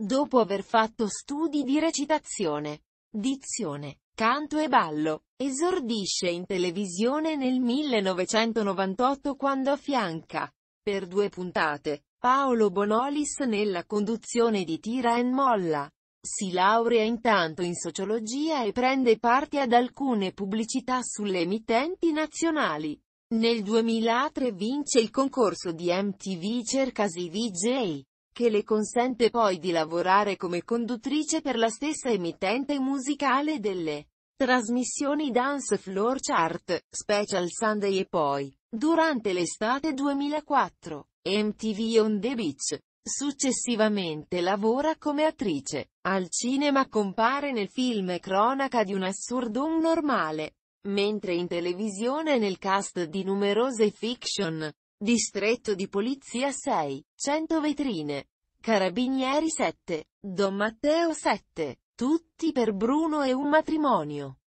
Dopo aver fatto studi di recitazione, dizione, canto e ballo, esordisce in televisione nel 1998 quando affianca, per due puntate, Paolo Bonolis nella conduzione di Tira e Molla. Si laurea intanto in sociologia e prende parte ad alcune pubblicità sulle emittenti nazionali. Nel 2003 vince il concorso di MTV Cercasi VJ che le consente poi di lavorare come conduttrice per la stessa emittente musicale delle trasmissioni Dance Floor Chart, Special Sunday e poi, durante l'estate 2004, MTV On The Beach. Successivamente lavora come attrice. Al cinema compare nel film Cronaca di un assurdo normale, mentre in televisione nel cast di numerose fiction. Distretto di Polizia 6, 100 vetrine. Carabinieri 7, Don Matteo 7, tutti per Bruno e un matrimonio.